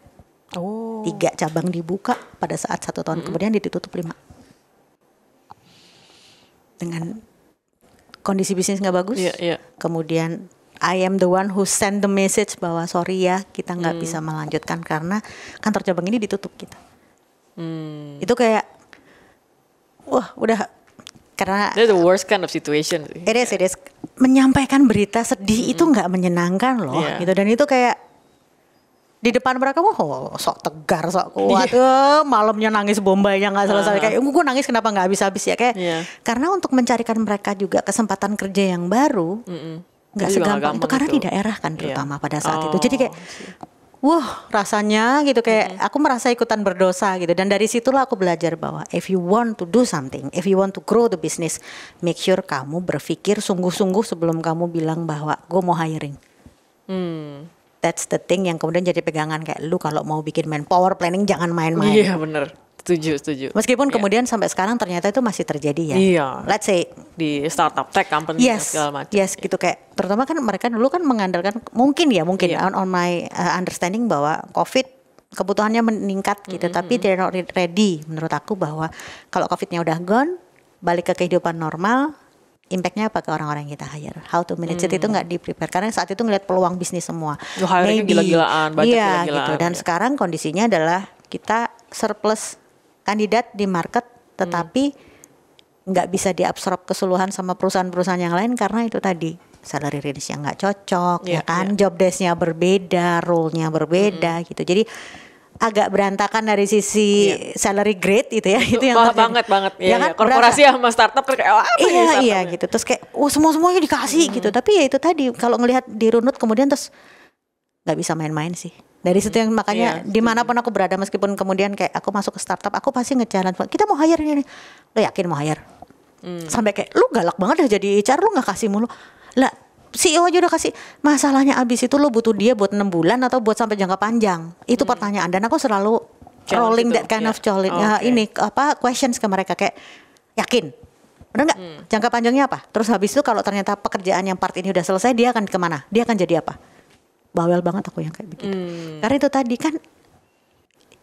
Oh. Tiga cabang dibuka pada saat satu tahun mm-hmm. kemudian ditutup lima. Dengan kondisi bisnis nggak bagus, yeah, yeah. kemudian I am the one who send the message bahwa sorry ya kita nggak mm. bisa melanjutkan karena kantor cabang ini ditutup kita. Gitu. Mm. Itu kayak wah udah karena That's the worst kind of situation. It is, Menyampaikan berita sedih mm itu nggak menyenangkan loh, yeah. gitu. Dan itu kayak di depan mereka wah oh, sok tegar sok oh, kuat yeah. Iya. malamnya nangis bombaynya nggak selesai uh. kayak gue nangis kenapa nggak habis habis ya kayak yeah. karena untuk mencarikan mereka juga kesempatan kerja yang baru nggak mm -mm. segampang itu karena di daerah kan iya. terutama yeah. pada saat oh. itu jadi kayak Wah rasanya gitu kayak mm aku merasa ikutan berdosa gitu dan dari situlah aku belajar bahwa if you want to do something, if you want to grow the business, make sure kamu berpikir sungguh-sungguh sebelum kamu bilang bahwa gue mau hiring. Hmm that's the thing yang kemudian jadi pegangan kayak lu kalau mau bikin main power planning jangan main-main. Iya benar setuju setuju meskipun yeah. kemudian sampai sekarang ternyata itu masih terjadi ya iya yeah. let's say di startup tech company yes, segala macam yes yeah. gitu kayak terutama kan mereka dulu kan mengandalkan mungkin ya mungkin yeah. on, on my uh, understanding bahwa covid kebutuhannya meningkat gitu mm -hmm. tapi mm-hmm. they're not ready menurut aku bahwa kalau covidnya udah gone balik ke kehidupan normal impactnya apa ke orang-orang kita hire how to manage hmm. it itu hmm. nggak di prepare karena saat itu ngeliat peluang bisnis semua Yo, maybe gila-gilaan banyak iya, gila gitu dan ya. sekarang kondisinya adalah kita surplus kandidat di market tetapi hmm. nggak hmm. bisa diabsorb keseluruhan sama perusahaan-perusahaan yang lain karena itu tadi salary range yang nggak cocok yeah, ya kan yeah. job desknya berbeda role-nya berbeda hmm. gitu jadi agak berantakan dari sisi yeah. salary grade gitu ya itu, yang banget banget banget iya, ya, ya kan? Ya. korporasi berasa, sama startup kan kayak oh, apa iya ya iya gitu terus kayak oh semua semuanya dikasih hmm. gitu tapi ya itu tadi kalau ngelihat dirunut kemudian terus nggak bisa main-main sih dari situ yang makanya yeah, iya, dimanapun aku berada meskipun kemudian kayak aku masuk ke startup aku pasti ngejalan kita mau hire ini lo yakin mau hire hmm. sampai kayak lu galak banget dah jadi HR lu nggak kasih mulu lah CEO aja udah kasih masalahnya abis itu lo butuh dia buat enam bulan atau buat sampai jangka panjang itu hmm. pertanyaan dan aku selalu Challenge rolling itu. that kind yeah. of challenge oh, ya, okay. uh, ini apa questions ke mereka kayak yakin benar nggak hmm. jangka panjangnya apa terus habis itu kalau ternyata pekerjaan yang part ini udah selesai dia akan kemana dia akan jadi apa bawel banget aku yang kayak begitu hmm. karena itu tadi kan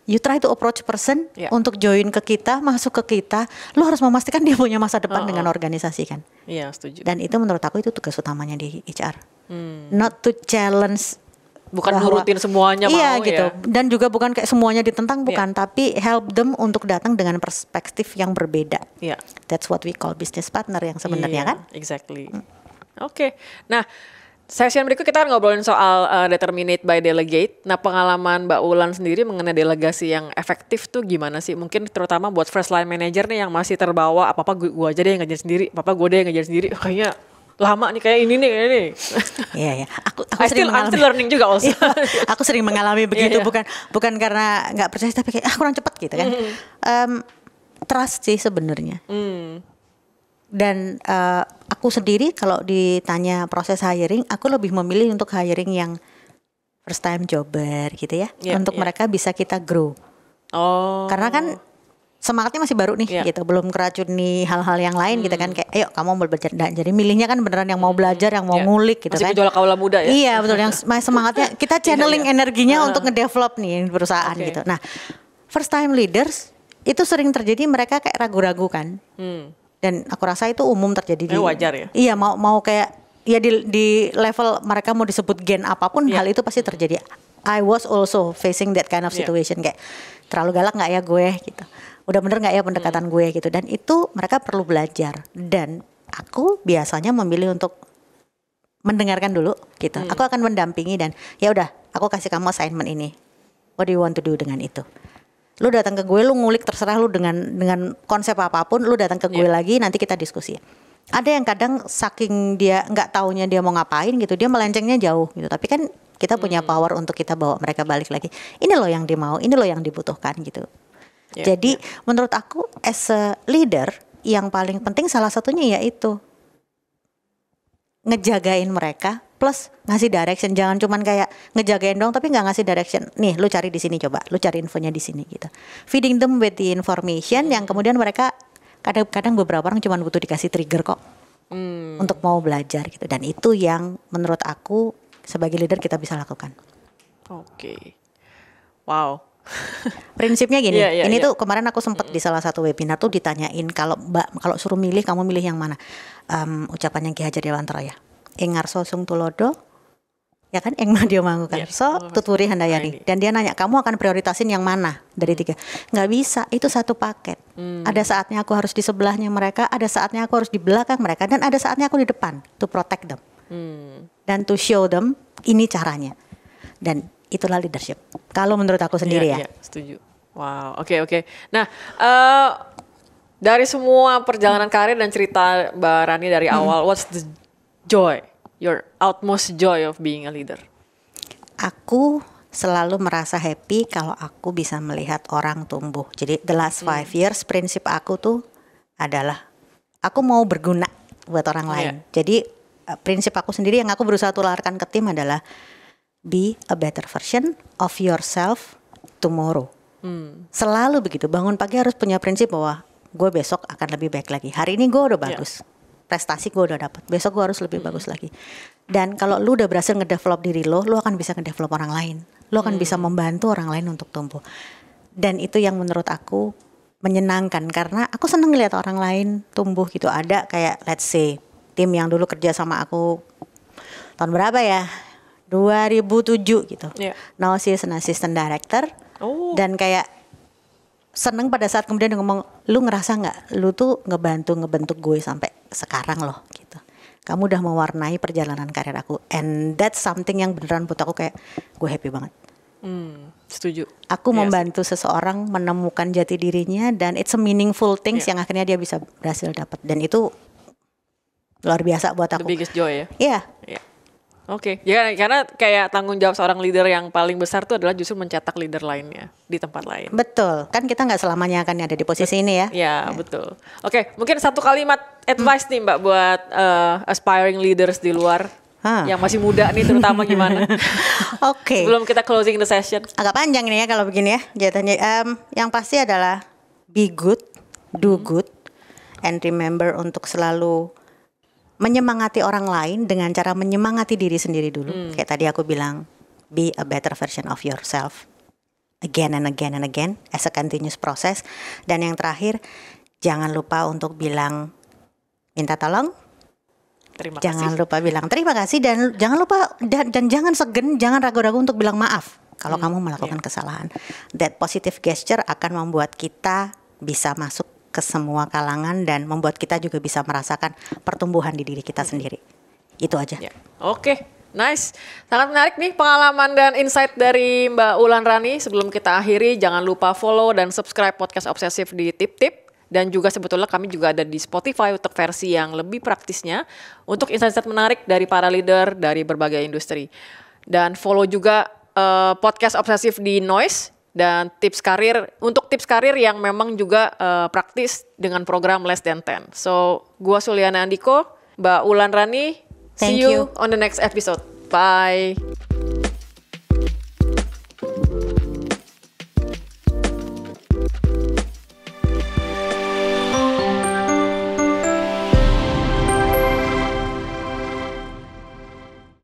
you try to approach person yeah. untuk join ke kita, masuk ke kita, lu harus memastikan dia punya masa depan uh dengan oh. organisasi kan. Iya, yeah, setuju. Dan itu menurut aku itu tugas utamanya di HR. Hmm. Not to challenge bukan bahwa, nurutin semuanya iya, mau gitu. ya. Dan juga bukan kayak semuanya ditentang iya. bukan, tapi help them untuk datang dengan perspektif yang berbeda. Yeah. That's what we call business partner yang sebenarnya yeah, kan. Exactly. Hmm. Oke. Okay. Nah, Session berikut kita akan ngobrolin soal uh, determinate by delegate. Nah pengalaman Mbak Ulan sendiri mengenai delegasi yang efektif tuh gimana sih? Mungkin terutama buat first line manager nih yang masih terbawa apa-apa gue, gue aja deh yang ngajar sendiri, apa-apa gue deh yang ngajar sendiri. Oh, Kayaknya lama nih kayak ini nih kayak ini. Iya ya. Aku aku sering still, mengalami. still learning juga also. Iya, aku sering mengalami begitu yeah, yeah. bukan bukan karena nggak percaya tapi kayak ah kurang cepat gitu kan. Mm um, trust sih sebenarnya. Mm. Dan uh, aku sendiri kalau ditanya proses hiring, aku lebih memilih untuk hiring yang first time jobber gitu ya, yeah, untuk yeah. mereka bisa kita grow. Oh. Karena kan semangatnya masih baru nih yeah. gitu, belum keracuni hal-hal yang lain hmm. gitu kan hmm. kayak ayo kamu mau belajar dan jadi milihnya kan beneran yang mau hmm. belajar, yang mau yeah. ngulik gitu masih kan. Masih kaula muda ya. Iya, betul yang semangatnya kita iya, iya. channeling yeah, yeah. energinya uh. untuk ngedevelop nih perusahaan okay. gitu. Nah, first time leaders itu sering terjadi mereka kayak ragu-ragu kan. Hmm dan aku rasa itu umum terjadi di eh, wajar ya iya mau mau kayak ya di di level mereka mau disebut gen apapun yeah. hal itu pasti terjadi I was also facing that kind of iya. situation yeah. kayak terlalu galak nggak ya gue gitu udah bener nggak ya pendekatan hmm. gue gitu dan itu mereka perlu belajar dan aku biasanya memilih untuk mendengarkan dulu gitu hmm. aku akan mendampingi dan ya udah aku kasih kamu assignment ini what do you want to do dengan itu lu datang ke gue lu ngulik terserah lu dengan dengan konsep apapun lu datang ke gue yeah. lagi nanti kita diskusi ada yang kadang saking dia nggak taunya dia mau ngapain gitu dia melencengnya jauh gitu tapi kan kita punya hmm. power untuk kita bawa mereka balik lagi ini loh yang dimau ini loh yang dibutuhkan gitu yeah, jadi yeah. menurut aku as a leader yang paling penting salah satunya yaitu ngejagain mereka plus ngasih direction jangan cuman kayak ngejagain dong tapi nggak ngasih direction nih lu cari di sini coba lu cari infonya di sini gitu feeding them with the information yang kemudian mereka kadang-kadang beberapa orang cuma butuh dikasih trigger kok hmm. untuk mau belajar gitu dan itu yang menurut aku sebagai leader kita bisa lakukan oke okay. wow Prinsipnya gini, yeah, yeah, ini yeah. tuh kemarin aku sempat mm di salah satu webinar tuh ditanyain kalau Mbak kalau suruh milih kamu milih yang mana? Um, ucapannya Ki Hajar Dewantara ya. Engar ngarso sung tulodo ya kan eng Madio Mangu iya. oh, tuturi handayani nah, dan dia nanya kamu akan prioritasin yang mana dari hmm. tiga nggak bisa itu satu paket hmm. ada saatnya aku harus di sebelahnya mereka ada saatnya aku harus di belakang mereka dan ada saatnya aku di depan to protect them hmm. dan to show them ini caranya dan itulah leadership kalau menurut aku iya, sendiri yeah, ya yeah, setuju wow oke okay, oke okay. nah uh, dari semua perjalanan karir dan cerita Mbak Rani dari hmm. awal hmm. what's the joy, your utmost joy of being a leader? Aku selalu merasa happy kalau aku bisa melihat orang tumbuh. Jadi the last hmm. five years prinsip aku tuh adalah aku mau berguna buat orang lain. Yeah. Jadi eh, prinsip aku sendiri yang aku berusaha tularkan ke tim adalah be a better version of yourself tomorrow. Hmm. Selalu begitu bangun pagi harus punya prinsip bahwa gue besok akan lebih baik lagi. Hari ini gue udah bagus. Yeah prestasi gue udah dapat besok gue harus lebih hmm. bagus lagi dan kalau lu udah berhasil ngedevelop diri lo lu akan bisa ngedevelop orang lain lu akan hmm. bisa membantu orang lain untuk tumbuh dan itu yang menurut aku menyenangkan karena aku seneng ngeliat orang lain tumbuh gitu ada kayak let's say tim yang dulu kerja sama aku tahun berapa ya 2007 gitu yeah. now she's an assistant director oh. dan kayak seneng pada saat kemudian ngomong lu ngerasa nggak lu tuh ngebantu ngebentuk gue sampai sekarang loh gitu kamu udah mewarnai perjalanan karir aku and that's something yang beneran buat aku kayak gue happy banget hmm, setuju aku yes. Iya membantu seseorang menemukan jati dirinya dan it's a meaningful things yeah. yang akhirnya dia bisa berhasil dapat dan itu luar biasa buat aku the biggest joy ya yeah. yeah. Oke, okay. ya karena kayak tanggung jawab seorang leader yang paling besar itu adalah justru mencetak leader lainnya di tempat lain. Betul, kan kita nggak selamanya akan ada di posisi ini ya. Ya, ya. betul. Oke, okay. mungkin satu kalimat advice hmm. nih Mbak buat uh, aspiring leaders di luar Huh. Ah. Yang masih muda nih terutama gimana? Oke. okay. Sebelum kita closing the session. Agak panjang ini ya kalau begini ya jatuhnya. Um, yang pasti adalah be good, do good, and remember untuk selalu menyemangati orang lain dengan cara menyemangati diri sendiri dulu. Hmm. Kayak tadi aku bilang, be a better version of yourself again and again and again as a continuous process. Dan yang terakhir, jangan lupa untuk bilang minta tolong. Terima jangan kasih. lupa bilang terima kasih dan jangan lupa dan, dan jangan segen, jangan ragu-ragu untuk bilang maaf kalau hmm, kamu melakukan yeah. kesalahan. That positive gesture akan membuat kita bisa masuk ke semua kalangan dan membuat kita juga bisa merasakan pertumbuhan di diri kita iya. sendiri. Itu aja. Ya. Oke. Okay. Nice, sangat menarik nih pengalaman dan insight dari Mbak Ulan Rani. Sebelum kita akhiri, jangan lupa follow dan subscribe podcast obsesif di Tip Tip dan juga sebetulnya kami juga ada di Spotify untuk versi yang lebih praktisnya untuk insight-insight menarik dari para leader dari berbagai industri. Dan follow juga uh, podcast obsesif di Noise dan tips karir untuk tips karir yang memang juga uh, praktis dengan program Less Than Ten. So, gua Suliana Andiko, Mbak Ulan Rani. Thank see you. you on the next episode. Bye.